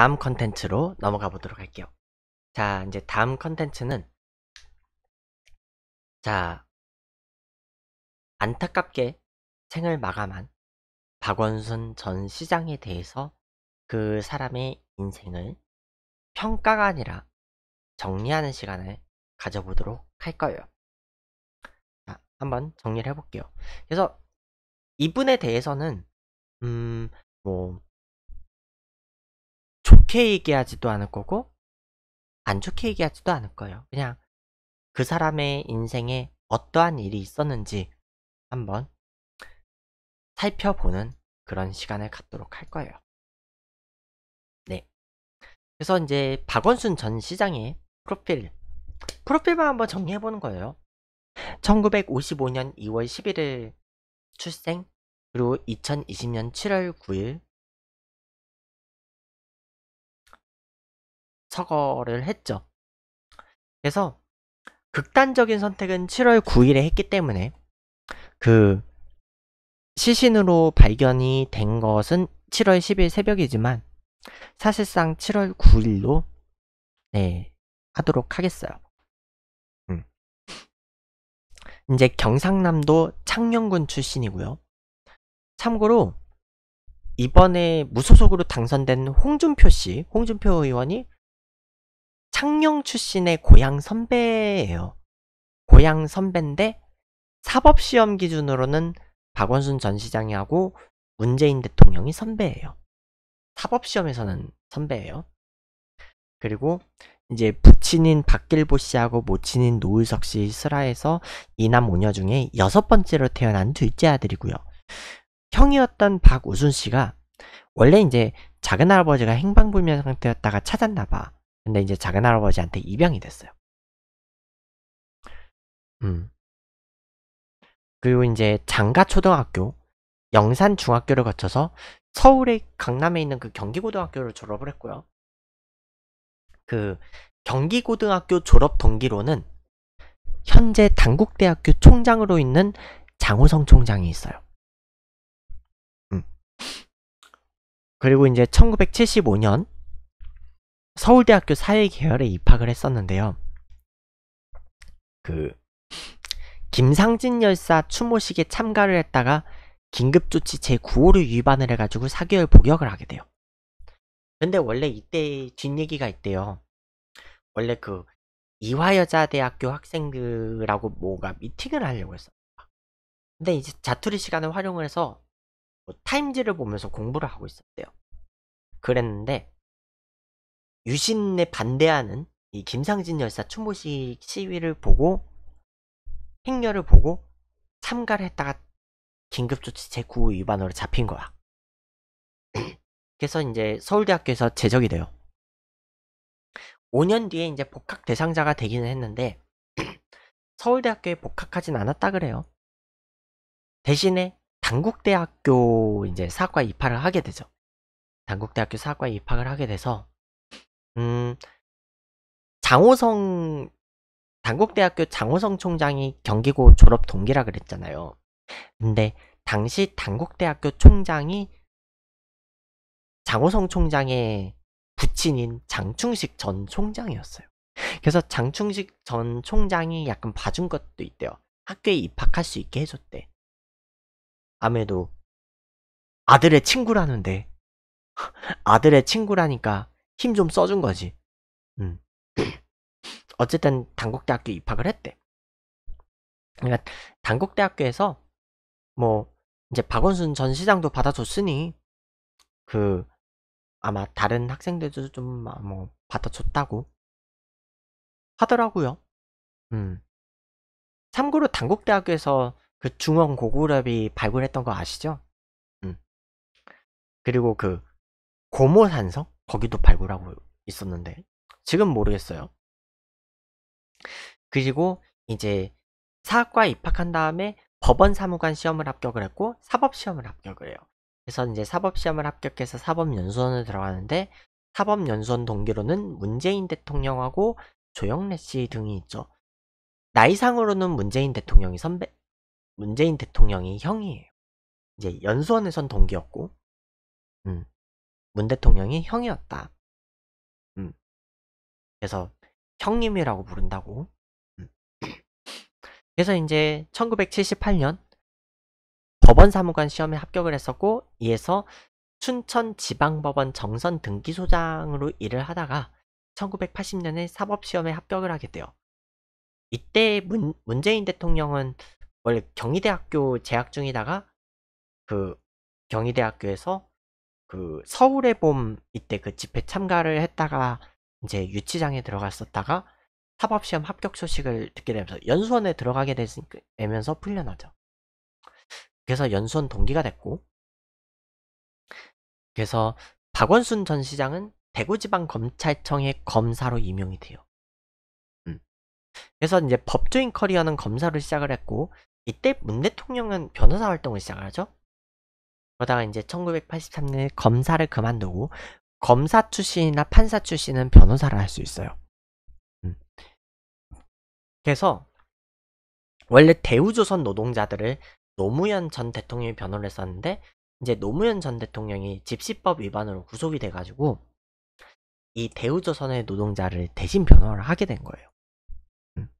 다음 컨텐츠로 넘어가 보도록 할게요. 자, 이제 다음 컨텐츠는 자, 안타깝게 생을 마감한 박원순 전 시장에 대해서 그 사람의 인생을 평가가 아니라 정리하는 시간을 가져보도록 할 거예요. 자, 한번 정리를 해볼게요. 그래서 이분에 대해서는 음, 뭐 좋게 얘기하지도 않을 거고 안 좋게 얘기하지도 않을 거예요. 그냥 그 사람의 인생에 어떠한 일이 있었는지 한번 살펴보는 그런 시간을 갖도록 할 거예요. 네. 그래서 이제 박원순 전 시장의 프로필, 프로필만 한번 정리해보는 거예요. 1955년 2월 11일 출생, 그리고 2020년 7월 9일 서거를 했죠. 그래서 극단적인 선택은 7월 9일에 했기 때문에 그 시신으로 발견이 된 것은 7월 10일 새벽이지만 사실상 7월 9일로 네, 하도록 하겠어요. 음. 이제 경상남도 창녕군 출신이고요. 참고로 이번에 무소속으로 당선된 홍준표 씨, 홍준표 의원이 창녕 출신의 고향 선배예요. 고향 선배인데 사법시험 기준으로는 박원순 전 시장이 하고 문재인 대통령이 선배예요. 사법시험에서는 선배예요. 그리고 이제 부친인 박길보 씨하고 모친인 노을석 씨 슬하에서 이남 오녀 중에 여섯 번째로 태어난 둘째 아들이고요. 형이었던 박우순 씨가 원래 이제 작은 할아버지가 행방불명 상태였다가 찾았나 봐. 근데 이제 작은 할아버지한테 입양이 됐어요. 음. 그리고 이제 장가 초등학교, 영산 중학교를 거쳐서 서울의 강남에 있는 그 경기고등학교를 졸업을 했고요. 그 경기고등학교 졸업 동기로는 현재 당국대학교 총장으로 있는 장호성 총장이 있어요. 음. 그리고 이제 1975년 서울대학교 사회계열에 입학을 했었는데요. 그 김상진 열사 추모식에 참가를 했다가 긴급조치 제9호를 위반을 해가지고 4개월 복역을 하게 돼요. 근데 원래 이때 뒷얘기가 있대요. 원래 그 이화여자대학교 학생들하고 뭐가 미팅을 하려고 했어. 근데 이제 자투리 시간을 활용을 해서 뭐 타임지를 보면서 공부를 하고 있었대요. 그랬는데 유신에 반대하는 이 김상진 열사 추모식 시위를 보고 행렬을 보고 참가를 했다가 긴급조치 제9 위반으로 잡힌 거야. 그래서 이제 서울대학교에서 제적이 돼요. 5년 뒤에 이제 복학 대상자가 되기는 했는데 서울대학교에 복학하진 않았다 그래요. 대신에 당국대학교 이제 사과 입학을 하게 되죠. 당국대학교 사과 입학을 하게 돼서 음. 장호성 단국대학교 장호성 총장이 경기고 졸업 동기라 그랬잖아요. 근데 당시 단국대학교 총장이 장호성 총장의 부친인 장충식 전 총장이었어요. 그래서 장충식 전 총장이 약간 봐준 것도 있대요. 학교에 입학할 수 있게 해줬대. 아무래도 아들의 친구라는데 아들의 친구라니까 힘좀 써준 거지. 음. 어쨌든 단국대학교 입학을 했대. 그러니까 단국대학교에서 뭐 이제 박원순 전 시장도 받아줬으니 그 아마 다른 학생들도 좀 뭐 받아줬다고 하더라고요. 음. 참고로 단국대학교에서 그 중원 고구려비 발굴했던 거 아시죠? 음. 그리고 그 고모산성? 거기도 발굴하고 있었는데 지금 모르겠어요. 그리고 이제 사학과 입학한 다음에 법원 사무관 시험을 합격을 했고 사법 시험을 합격을 해요. 그래서 이제 사법 시험을 합격해서 사법 연수원을 들어가는데 사법 연수원 동기로는 문재인 대통령하고 조영래 씨 등이 있죠. 나이상으로는 문재인 대통령이 선배, 문재인 대통령이 형이에요. 이제 연수원에선 동기였고, 음. 문 대통령이 형이었다. 음. 그래서 형님이라고 부른다고. 음. 그래서 이제 1978년 법원 사무관 시험에 합격을 했었고 이에서 춘천 지방법원 정선 등기소장으로 일을 하다가 1980년에 사법시험에 합격을 하게 돼요. 이때 문, 문재인 대통령은 원래 경희대학교 재학 중이다가 그 경희대학교에서 그 서울의 봄 이때 그 집회 참가를 했다가 이제 유치장에 들어갔었다가 사법시험 합격 소식을 듣게 되면서 연수원에 들어가게 되면서 풀려나죠. 그래서 연수원 동기가 됐고 그래서 박원순 전 시장은 대구지방검찰청의 검사로 임용이 돼요. 음. 그래서 이제 법조인 커리어는 검사로 시작을 했고 이때 문 대통령은 변호사 활동을 시작 하죠. 그러다가 이제 1983년에 검사를 그만두고 검사 출신이나 판사 출신은 변호사를 할 수 있어요. 음. 그래서 원래 대우조선 노동자들을 노무현 전 대통령이 변호를 했었는데 이제 노무현 전 대통령이 집시법 위반으로 구속이 돼가지고 이 대우조선의 노동자를 대신 변호를 하게 된 거예요. 음.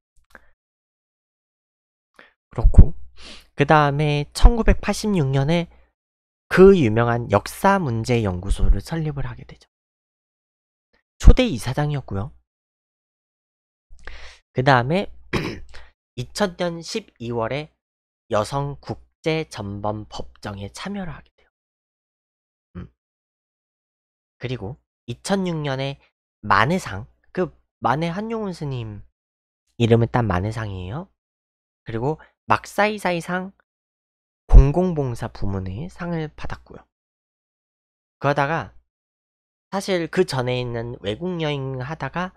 그렇고 그 다음에 1986년에 그 유명한 역사 문제 연구소를 설립을 하게 되죠. 초대 이사장이었고요. 그 다음에 2000년 12월에 여성 국제 전범 법정에 참여를 하게 돼요. 음. 그리고 2006년에 만해상 그 만해 한용운 스님 이름은 딴 만해상이에요. 그리고 막사이사이상 공공봉사 부문의 상을 받았고요. 그러다가 사실 그 전에 있는 외국 여행 하다가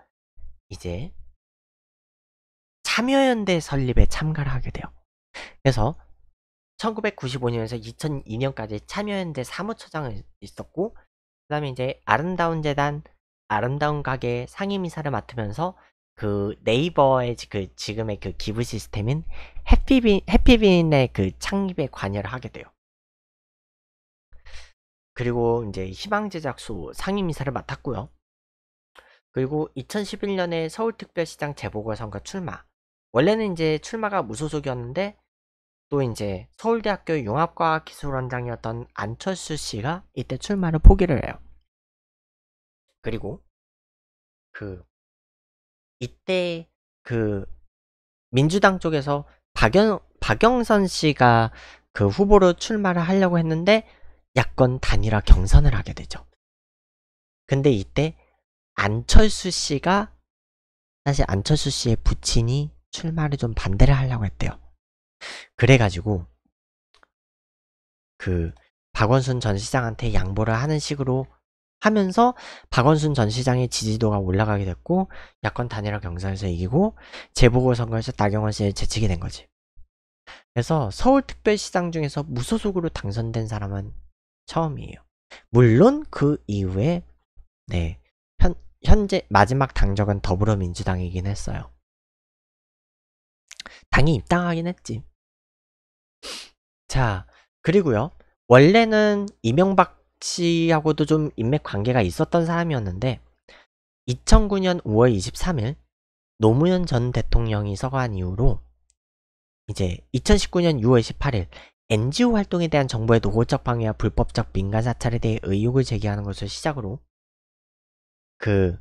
이제 참여연대 설립에 참가를 하게 돼요. 그래서 1995년에서 2002년까지 참여연대 사무처장을 있었고 그 다음에 이제 아름다운 재단, 아름다운 가게 상임이사를 맡으면서 그 네이버의 그 지금의 그 기부 시스템인 해피빈, 해피빈의 그 창립에 관여를 하게 돼요. 그리고 이제 희망제작소 상임이사를 맡았고요. 그리고 2011년에 서울특별시장 재보궐선거 출마. 원래는 이제 출마가 무소속이었는데 또 이제 서울대학교 융합과학기술원장이었던 안철수 씨가 이때 출마를 포기를 해요. 그리고 그 이때 그 민주당 쪽에서 박영 박영선 씨가 그 후보로 출마를 하려고 했는데 야권 단일화 경선을 하게 되죠. 근데 이때 안철수 씨가 사실 안철수 씨의 부친이 출마를 좀 반대를 하려고 했대요. 그래가지고 그 박원순 전 시장한테 양보를 하는 식으로 하면서 박원순 전 시장의 지지도가 올라가게 됐고 야권 단일화 경선에서 이기고 재보궐선거에서 나경원 씨의 제치게 된 거지. 그래서 서울특별시장 중에서 무소속으로 당선된 사람은 처음이에요. 물론 그 이후에 네 현, 현재 마지막 당적은 더불어민주당이긴 했어요. 당이 입당하긴 했지. 자 그리고요 원래는 이명박 씨하고도 좀 인맥 관계가 있었던 사람이었는데 2009년 5월 23일 노무현 전 대통령이 서거한 이후로 이제 2019년 6월 18일 NGO 활동에 대한 정부의 노골적 방해와 불법적 민간 사찰에 대해 의혹을 제기하는 것을 시작으로 그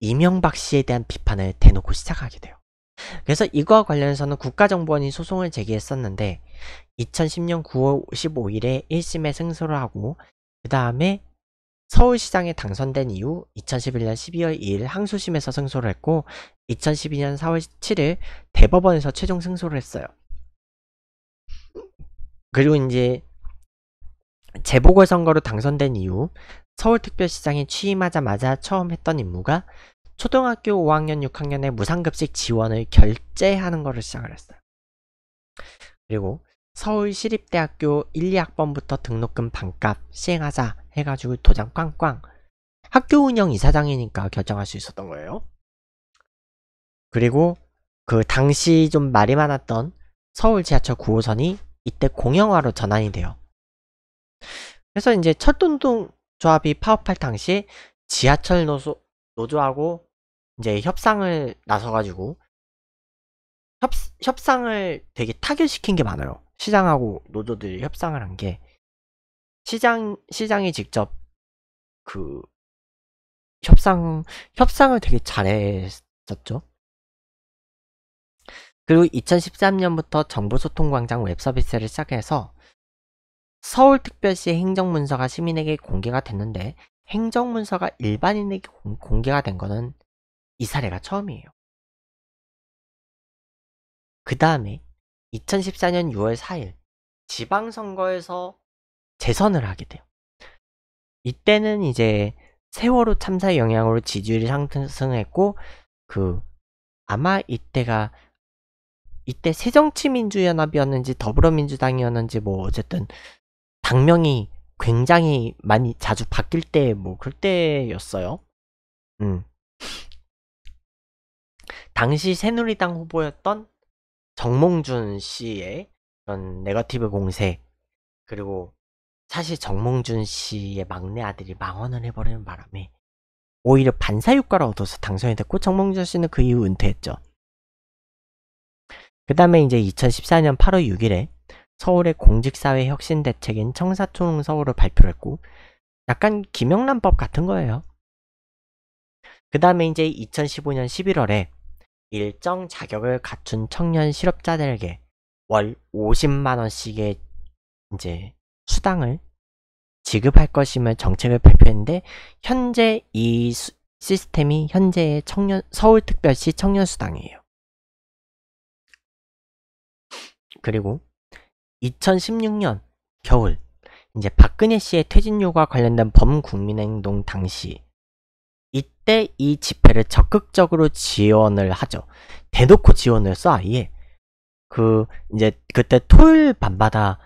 이명박 씨에 대한 비판을 대놓고 시작하게 돼요. 그래서 이거와 관련해서는 국가정보원이 소송을 제기했었는데 2010년 9월 15일에 1심에 승소를 하고 그 다음에 서울시장에 당선된 이후 2011년 12월 2일 항소심에서 승소를 했고 2012년 4월 7일 대법원에서 최종 승소를 했어요. 그리고 이제 재보궐선거로 당선된 이후 서울특별시장에 취임하자마자 처음 했던 임무가 초등학교 5학년, 6학년에 무상급식 지원을 결제하는 것을 시작을 했어요. 그리고 서울시립대학교 1, 2학번부터 등록금 반값 시행하자 해가지고 도장 꽝꽝 학교 운영 이사장이니까 결정할 수 있었던 거예요. 그리고 그 당시 좀 말이 많았던 서울 지하철 9호선이 이때 공영화로 전환이 돼요. 그래서 이제 철도노동 조합이 파업할 당시 지하철 노조, 노조하고 이제 협상을 나서가지고 협, 협상을 되게 타결시킨 게 많아요. 시장하고 노조들이 협상을 한 게 시장 시장이 직접 그 협상 협상을 되게 잘했었죠. 그리고 2013년부터 정보소통광장 웹서비스를 시작해서 서울특별시 행정문서가 시민에게 공개가 됐는데 행정문서가 일반인에게 공개가 된 거는 이 사례가 처음이에요. 그 다음에 2014년 6월 4일 지방선거에서 재선을 하게 돼요. 이때는 이제 세월호 참사의 영향으로 지지율이 상승했고 그 아마 이때가 이때 새정치민주연합이었는지 더불어민주당이었는지 뭐 어쨌든 당명이 굉장히 많이 자주 바뀔 때 뭐 그때였어요. 음. 당시 새누리당 후보였던 정몽준 씨의 그런 네거티브 공세 그리고 사실 정몽준 씨의 막내 아들이 망언을 해버리는 바람에 오히려 반사효과를 얻어서 당선이 됐고 정몽준 씨는 그 이후 은퇴했죠. 그 다음에 이제 2014년 8월 6일에 서울의 공직사회 혁신 대책인 청사총 서울을 발표했고 약간 김영란법 같은 거예요. 그 다음에 이제 2015년 11월에 일정 자격을 갖춘 청년 실업자들에게 월 50만원씩의 이제 수당을 지급할 것임을 정책을 발표했는데 현재 이 수, 시스템이 현재의 청년 서울특별시 청년수당이에요. 그리고 2016년 겨울 이제 박근혜 씨의 퇴진료와 관련된 범국민행동 당시 때이 집회를 적극적으로 지원을 하죠. 대놓고 지원을 아 예. 그, 이제, 그때 토요일 밤마다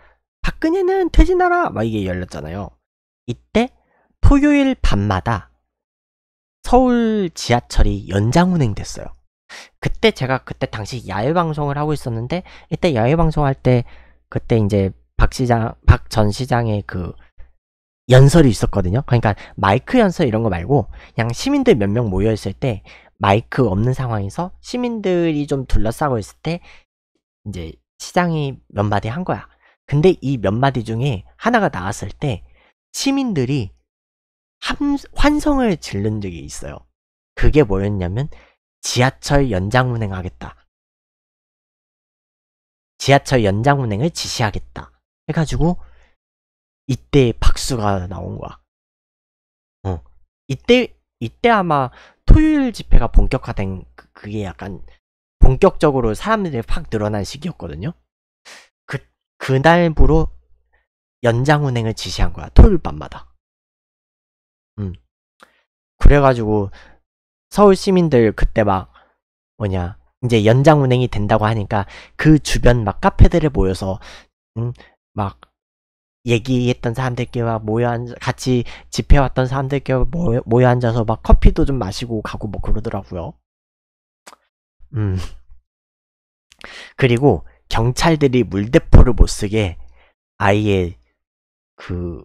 박근혜는 퇴진하라! 막 이게 열렸잖아요. 이때 토요일 밤마다 서울 지하철이 연장 운행됐어요. 그때 제가 그때 당시 야외 방송을 하고 있었는데, 이때 야외 방송할 때, 그때 이제 박 시장, 박 전 시장의 그 연설이 있었거든요. 그러니까 마이크 연설 이런 거 말고 그냥 시민들 몇 명 모여 있을 때 마이크 없는 상황에서 시민들이 좀 둘러싸고 있을 때 이제 시장이 몇 마디 한 거야. 근데 이 몇 마디 중에 하나가 나왔을 때 시민들이 함, 환성을 질른 적이 있어요. 그게 뭐였냐면 지하철 연장 운행하겠다. 지하철 연장 운행을 지시하겠다. 해가지고 이때 박수가 나온 거야. 어. 이때, 이때 아마 토요일 집회가 본격화된 그, 그게 약간 본격적으로 사람들이 확 늘어난 시기였거든요. 그, 그날부로 연장 운행을 지시한 거야. 토요일 밤마다. 음. 그래가지고 서울 시민들 그때 막 뭐냐 이제 연장 운행이 된다고 하니까 그 주변 막카페들을 모여서 음막 얘기했던 사람들끼리 막 모여 앉아 같이 집회 왔던 사람들끼리 모여, 모여 앉아서 막 커피도 좀 마시고 가고 뭐 그러더라고요. 음. 그리고 경찰들이 물대포를 못 쓰게 아예 그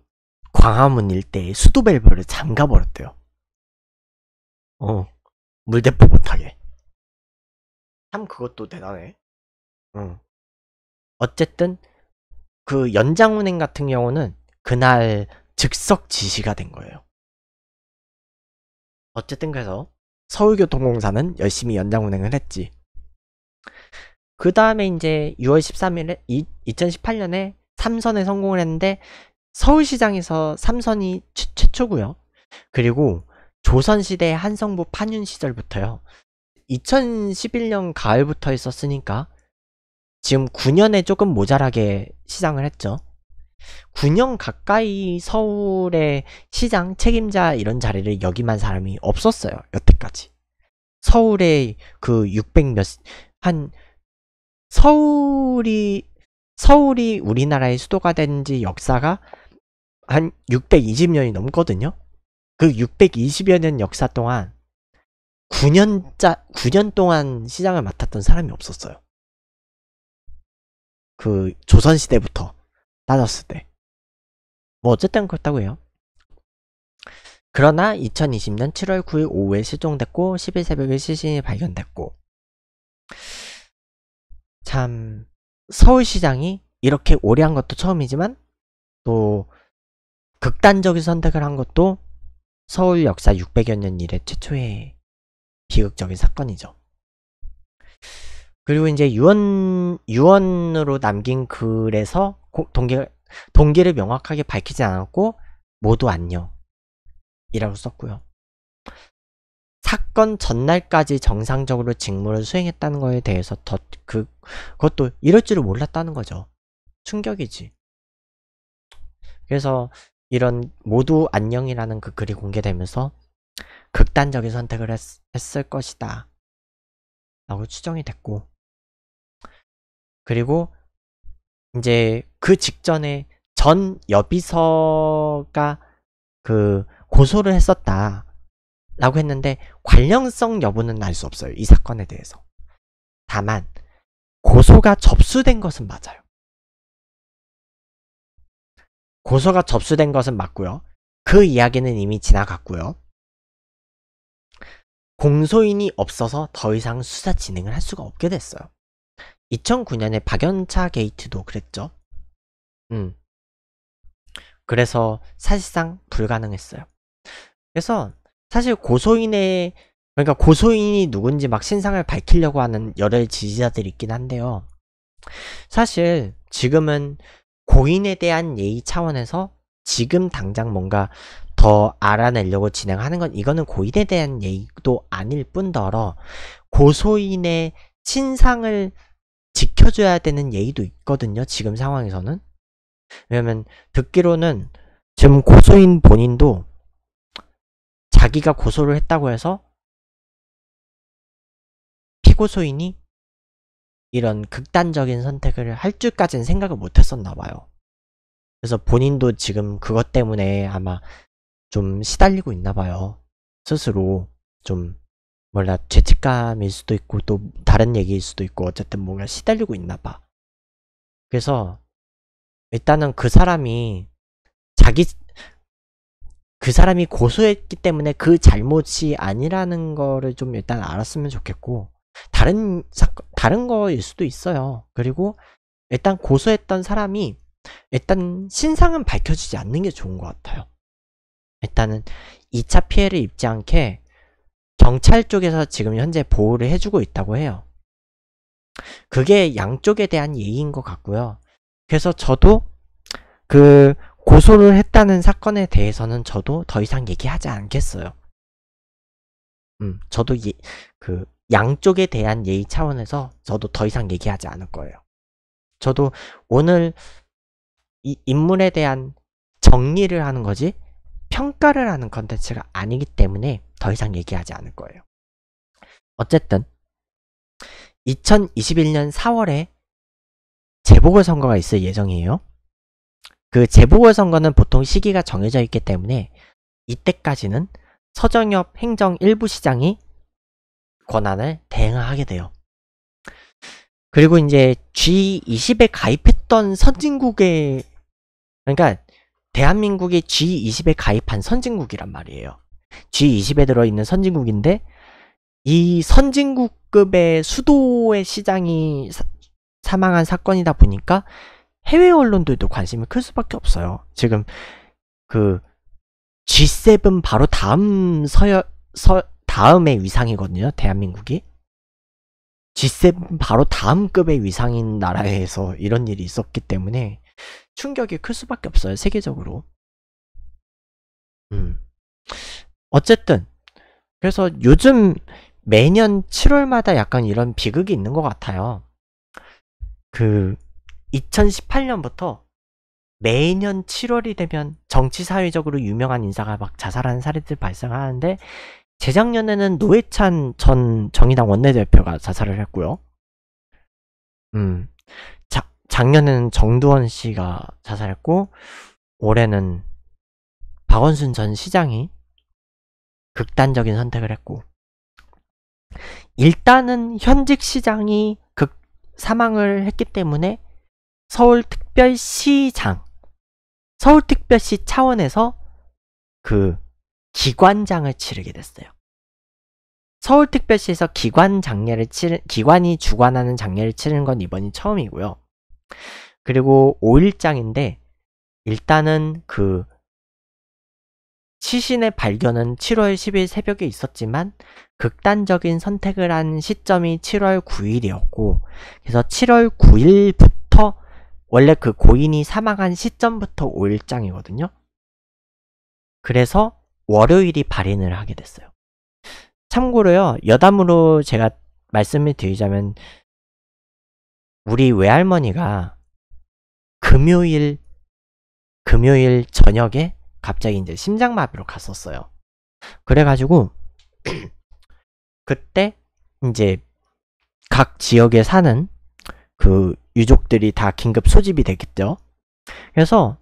광화문 일대에 수도밸브를 잠가 버렸대요. 어. 물대포 못 하게. 참 그것도 대단해. 응. 어쨌든 그 연장 운행 같은 경우는 그날 즉석 지시가 된 거예요. 어쨌든 그래서 서울교통공사는 열심히 연장 운행을 했지. 그 다음에 이제 6월 13일에 2018년에 삼선에 성공을 했는데 서울시장에서 삼선이 최, 최초고요. 그리고 조선시대 한성부 판윤 시절부터요. 2011년 가을부터 있었으니까 지금 9년에 조금 모자라게 시장을 했죠. 9년 가까이 서울의 시장 책임자 이런 자리를 역임한 사람이 없었어요. 여태까지. 서울의 그 600 몇, 한, 서울이, 서울이 우리나라의 수도가 된지 역사가 한 620년이 넘거든요. 그 620여 년 역사 동안 9년짜, 9년 동안 시장을 맡았던 사람이 없었어요. 그 조선시대부터 따졌을 때. 뭐 어쨌든 그렇다고 해요. 그러나 2020년 7월 9일 오후에 실종됐고 10일 새벽에 시신이 발견됐고 참 서울시장이 이렇게 오래 한 것도 처음이지만 또 극단적인 선택을 한 것도 서울 역사 600여 년 이래 최초의 비극적인 사건이죠. 그리고 이제 유언 유언으로 남긴 글에서 고, 동기 동기를 명확하게 밝히지 않았고 모두 안녕이라고 썼고요. 사건 전날까지 정상적으로 직무를 수행했다는 거에 대해서 더 그 그것도 이럴 줄을 몰랐다는 거죠. 충격이지. 그래서 이런 모두 안녕이라는 그 글이 공개되면서 극단적인 선택을 했, 했을 것이다. 라고 추정이 됐고 그리고 이제 그 직전에 전 여비서가 그 고소를 했었다. 라고 했는데 관련성 여부는 알 수 없어요. 이 사건에 대해서. 다만 고소가 접수된 것은 맞아요. 고소가 접수된 것은 맞고요. 그 이야기는 이미 지나갔고요. 공소인이 없어서 더 이상 수사 진행을 할 수가 없게 됐어요. 2009년에 박연차 게이트도 그랬죠. 음. 그래서 사실상 불가능했어요. 그래서 사실 고소인의 그러니까 고소인이 누군지 막 신상을 밝히려고 하는 여러 지지자들이 있긴 한데요. 사실 지금은 고인에 대한 예의 차원에서 지금 당장 뭔가 더 알아내려고 진행하는 건 이거는 고인에 대한 예의도 아닐 뿐더러 고소인의 신상을 지켜줘야 되는 예의도 있거든요. 지금 상황에서는. 왜냐면 듣기로는 지금 고소인 본인도 자기가 고소를 했다고 해서 피고소인이 이런 극단적인 선택을 할 줄까지는 생각을 못 했었나 봐요. 그래서 본인도 지금 그것 때문에 아마 좀 시달리고 있나 봐요. 스스로 좀 몰라 죄책감일 수도 있고 또 다른 얘기일 수도 있고 어쨌든 뭔가 시달리고 있나 봐. 그래서 일단은 그 사람이 자기 그 사람이 고소했기 때문에 그 잘못이 아니라는 거를 좀 일단 알았으면 좋겠고 다른 사건 다른 거일 수도 있어요. 그리고 일단 고소했던 사람이 일단 신상은 밝혀지지 않는 게 좋은 것 같아요. 일단은 2차 피해를 입지 않게 경찰 쪽에서 지금 현재 보호를 해주고 있다고 해요. 그게 양쪽에 대한 예의인 것 같고요. 그래서 저도 그 고소를 했다는 사건에 대해서는 저도 더 이상 얘기하지 않겠어요. 음, 저도 예, 그 양쪽에 대한 예의 차원에서 저도 더 이상 얘기하지 않을 거예요. 저도 오늘 이 인물에 대한 정리를 하는 거지 평가를 하는 컨텐츠가 아니기 때문에 더 이상 얘기하지 않을 거예요. 어쨌든 2021년 4월에 재보궐선거가 있을 예정이에요. 그 재보궐선거는 보통 시기가 정해져 있기 때문에 이때까지는 서정엽 행정 일부 시장이 권한을 대행하게 돼요. 그리고 이제 G20에 가입했던 선진국의 그러니까 대한민국이 G20에 가입한 선진국이란 말이에요. G20에 들어있는 선진국인데 이 선진국급의 수도의 시장이 사, 사망한 사건이다 보니까 해외 언론들도 관심이 클 수밖에 없어요. 지금 그 G7 바로 다음 서열 서 다음의 위상이거든요. 대한민국이 G7 바로 다음 급의 위상인 나라에서 이런 일이 있었기 때문에 충격이 클 수밖에 없어요. 세계적으로. 음. 어쨌든 그래서 요즘 매년 7월마다 약간 이런 비극이 있는 것 같아요. 그 2018년부터 매년 7월이 되면 정치사회적으로 유명한 인사가 막자살한 사례들 발생하는데 재작년에는 노회찬 전 정의당 원내대표가 자살을 했고요. 음, 자, 작년에는 정두원 씨가 자살했고 올해는 박원순 전 시장이 극단적인 선택을 했고 일단은 현직 시장이 극 사망을 했기 때문에 서울특별시장 서울특별시 차원에서 그 기관장을 치르게 됐어요. 서울특별시에서 기관 장례를 치른 기관이 주관하는 장례를 치르는 건 이번이 처음이고요. 그리고 5일장인데 일단은 그 시신의 발견은 7월 10일 새벽에 있었지만 극단적인 선택을 한 시점이 7월 9일이었고 그래서 7월 9일부터 원래 그 고인이 사망한 시점부터 5일장이거든요. 그래서 월요일이 발인을 하게 됐어요. 참고로요. 여담으로 제가 말씀을 드리자면 우리 외할머니가 금요일 금요일 저녁에 갑자기 이제 심장마비로 갔었어요. 그래가지고 그때 이제 각 지역에 사는 그 유족들이 다 긴급 소집이 되겠죠. 그래서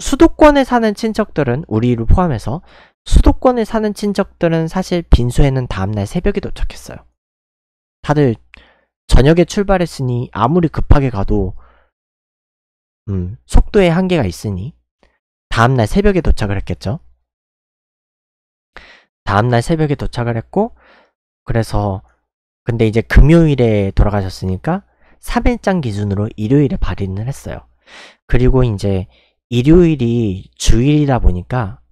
수도권에 사는 친척들은 우리를 포함해서 수도권에 사는 친척들은 사실 빈소에는 다음날 새벽에 도착했어요. 다들 저녁에 출발했으니 아무리 급하게 가도 음, 속도에 한계가 있으니 다음날 새벽에 도착을 했겠죠. 다음날 새벽에 도착을 했고 그래서 근데 이제 금요일에 돌아가셨으니까 3일장 기준으로 일요일에 발인을 했어요. 그리고 이제 일요일이 주일이다 보니까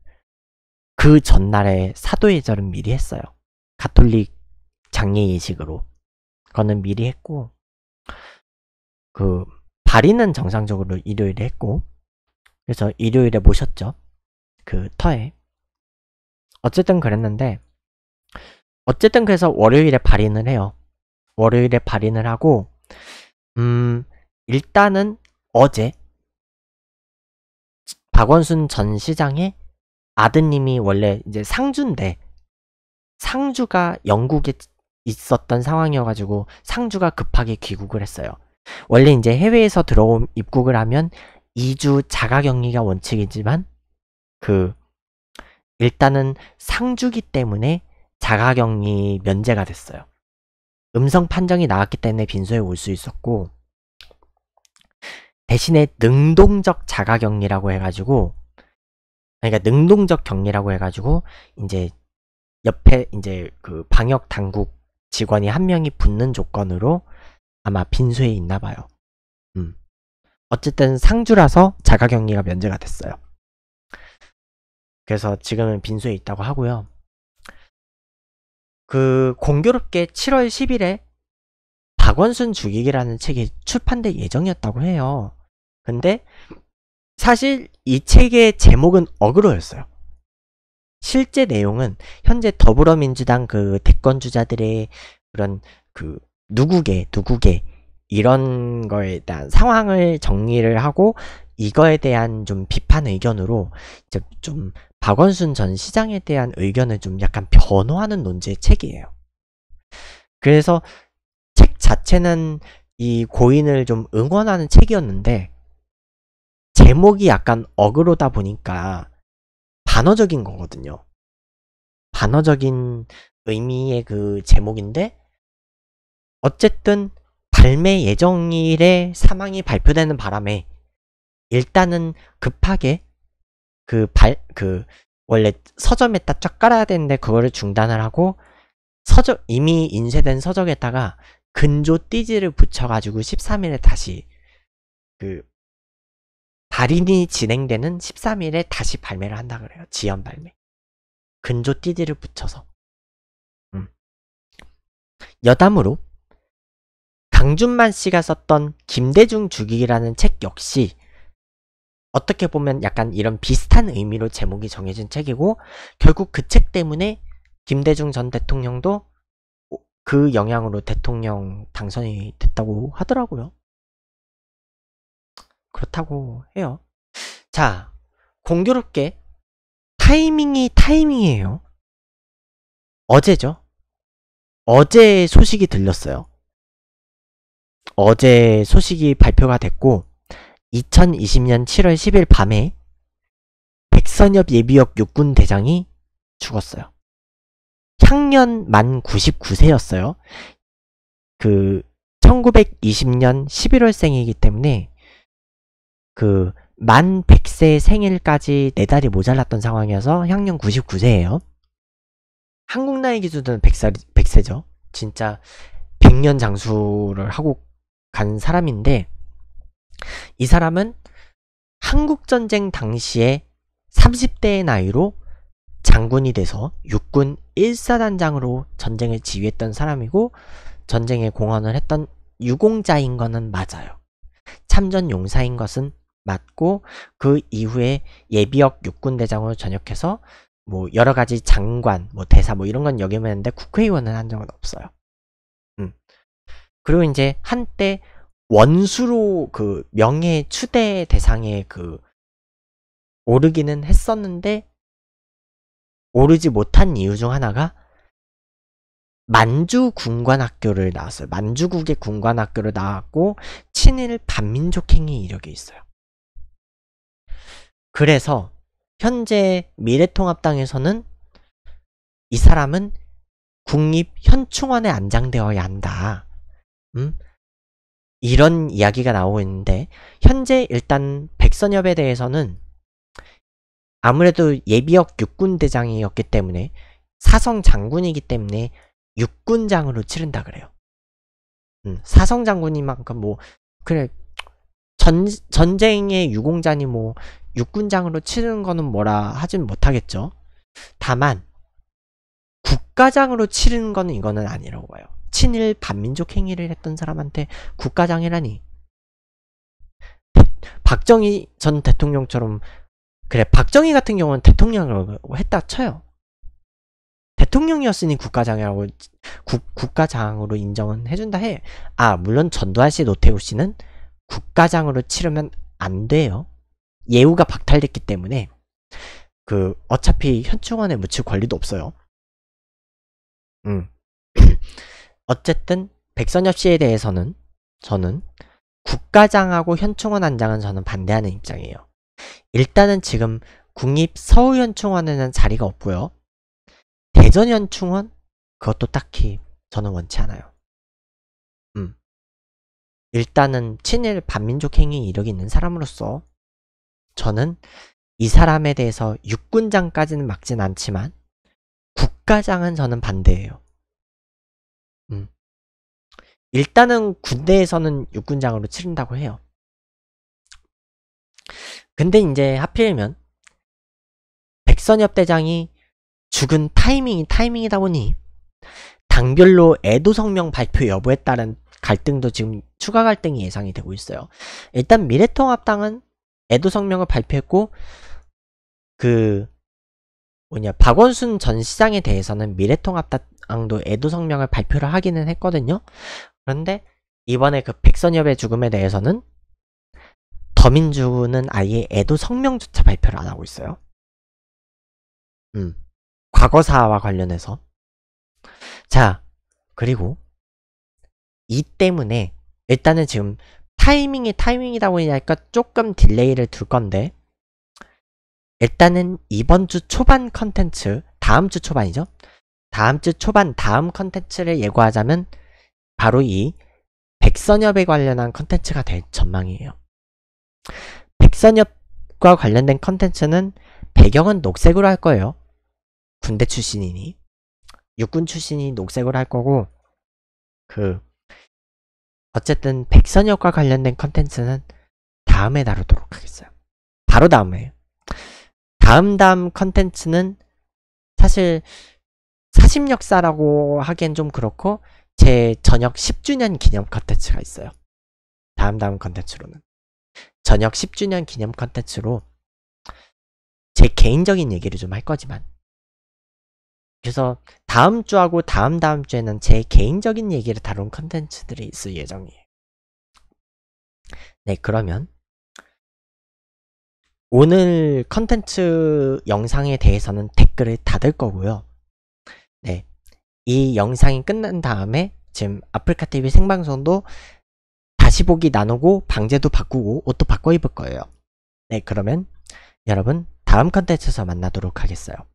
그 전날에 사도예절은 미리 했어요. 가톨릭 장례 예식으로. 그거는 미리 했고, 그, 발인은 정상적으로 일요일에 했고, 그래서 일요일에 모셨죠. 그 터에. 어쨌든 그랬는데 어쨌든 그래서 월요일에 발인을 해요. 월요일에 발인을 하고 음 일단은 어제 박원순 전 시장의 아드님이 원래 이제 상주인데 상주가 영국에 있었던 상황이어가지고 상주가 급하게 귀국을 했어요. 원래 이제 해외에서 들어온 입국을 하면 2주 자가격리가 원칙이지만 그 일단은 상주기 때문에 자가격리 면제가 됐어요. 음성 판정이 나왔기 때문에 빈소에 올 수 있었고 대신에 능동적 자가격리라고 해가지고 그러니까 능동적 격리라고 해가지고 이제 옆에 이제 그 방역 당국 직원이 한 명이 붙는 조건으로 아마 빈소에 있나 봐요. 어쨌든 상주라서 자가격리가 면제가 됐어요. 그래서 지금은 빈소에 있다고 하고요. 그 공교롭게 7월 10일에 박원순 죽이기라는 책이 출판될 예정이었다고 해요. 근데 사실 이 책의 제목은 어그로였어요. 실제 내용은 현재 더불어민주당 그 대권 주자들의 그런 그 누구게 누구게 이런 거에 대한 상황을 정리를 하고 이거에 대한 좀 비판 의견으로 이제 좀 박원순 전 시장에 대한 의견을 좀 약간 변호하는 논제 의 책이에요. 그래서 책 자체는 이 고인을 좀 응원하는 책이었는데 제목이 약간 어그로다 보니까 반어적인 거거든요. 반어적인 의미의 그 제목인데 어쨌든 발매 예정일에 사망이 발표되는 바람에 일단은 급하게 그 발, 그, 원래 서점에다 쫙 깔아야 되는데 그거를 중단을 하고 서적, 이미 인쇄된 서적에다가 근조 띠지를 붙여가지고 13일에 다시 그발인이 진행되는 13일에 다시 발매를 한다 그래요. 지연 발매. 근조 띠지를 붙여서. 음. 여담으로 장준만 씨가 썼던 김대중 죽이기라는 책 역시 어떻게 보면 약간 이런 비슷한 의미로 제목이 정해진 책이고 결국 그 책 때문에 김대중 전 대통령도 그 영향으로 대통령 당선이 됐다고 하더라고요. 그렇다고 해요. 자, 공교롭게 타이밍이 타이밍이에요. 어제죠. 어제 소식이 들렸어요. 어제 소식이 발표가 됐고 2020년 7월 10일 밤에 백선엽 예비역 육군 대장이 죽었어요. 향년 만 99세였어요. 그 1920년 11월생이기 때문에 그 만 100세 생일까지 4달이 모자랐던 상황이어서 향년 99세예요. 한국 나이 기준은 100살, 100세죠. 진짜 100년 장수를 하고 간 사람인데 이 사람은 한국전쟁 당시에 30대의 나이로 장군이 돼서 육군 1사단장으로 전쟁을 지휘했던 사람이고 전쟁에 공헌을 했던 유공자인 것은 맞아요. 참전 용사인 것은 맞고 그 이후에 예비역 육군대장으로 전역해서 뭐 여러 가지 장관, 뭐 대사 뭐 이런 건 여기면 되는데 국회의원은 한 적은 없어요. 그리고 이제 한때 원수로 그 명예 추대 대상에 그 오르기는 했었는데 오르지 못한 이유 중 하나가 만주 군관학교를 나왔어요. 만주국의 군관학교를 나왔고 친일 반민족 행위 이력이 있어요. 그래서 현재 미래통합당에서는 이 사람은 국립현충원에 안장되어야 한다. 음? 이런 이야기가 나오고 있는데 현재 일단 백선엽에 대해서는 아무래도 예비역 육군대장이었기 때문에 사성 장군이기 때문에 육군장으로 치른다 그래요. 음, 사성 장군이만큼 뭐 그래 전 전쟁의 유공자니 뭐 육군장으로 치르는 거는 뭐라 하진 못하겠죠. 다만 국가장으로 치르는 거는 이거는 아니라고 봐요. 친일 반민족 행위를 했던 사람한테 국가장애라니. 박정희 전 대통령처럼 그래 박정희 같은 경우는 대통령을 했다 쳐요. 대통령이었으니 국가장이라고 국, 국가장으로 인정은 해준다 해. 아 물론 전두환 씨, 노태우 씨는 국가장으로 치르면 안 돼요. 예우가 박탈됐기 때문에 그 어차피 현충원에 묻힐 권리도 없어요. 음. 어쨌든 백선엽 씨에 대해서는 저는 국가장하고 현충원 안장은 저는 반대하는 입장이에요. 일단은 지금 국립 서울현충원에는 자리가 없고요. 대전현충원? 그것도 딱히 저는 원치 않아요. 음. 일단은 친일 반민족 행위 이력이 있는 사람으로서 저는 이 사람에 대해서 육군장까지는 막진 않지만 국가장은 저는 반대예요. 일단은 군대에서는 육군장으로 치른다고 해요. 근데 이제 하필이면 백선엽 대장이 죽은 타이밍이 타이밍이다 보니 당별로 애도 성명 발표 여부에 따른 갈등도 지금 추가 갈등이 예상이 되고 있어요. 일단 미래통합당은 애도 성명을 발표했고 그 뭐냐 박원순 전 시장에 대해서는 미래통합당도 애도 성명을 발표를 하기는 했거든요. 그런데 이번에 그 백선엽의 죽음에 대해서는 더민주는 아예 애도 성명조차 발표를 안 하고 있어요. 음. 과거사와 관련해서. 자, 그리고 이 때문에 일단은 지금 타이밍이 타이밍이다 보니까 조금 딜레이를 둘 건데 일단은 이번 주 초반 컨텐츠, 다음 주 초반이죠? 다음 주 초반 다음 컨텐츠를 예고하자면 바로 이 백선엽에 관련한 컨텐츠가 될 전망이에요. 백선엽과 관련된 컨텐츠는 배경은 녹색으로 할 거예요. 군대 출신이니. 육군 출신이 녹색으로 할 거고, 그, 어쨌든 백선엽과 관련된 컨텐츠는 다음에 다루도록 하겠어요. 바로 다음에. 다음 다음 컨텐츠는 사실 사심역사라고 하기엔 좀 그렇고 제 저녁 10주년 기념 컨텐츠가 있어요. 다음 다음 컨텐츠로는. 저녁 10주년 기념 컨텐츠로 제 개인적인 얘기를 좀 할 거지만 그래서 다음 주하고 다음 다음 주에는 제 개인적인 얘기를 다룬 컨텐츠들이 있을 예정이에요. 네, 그러면 오늘 컨텐츠 영상에 대해서는 댓글을 닫을 거고요. 네, 이 영상이 끝난 다음에 지금 아프리카TV 생방송도 다시 보기 나누고 방제도 바꾸고 옷도 바꿔 입을 거예요. 네 그러면 여러분 다음 컨텐츠에서 만나도록 하겠어요.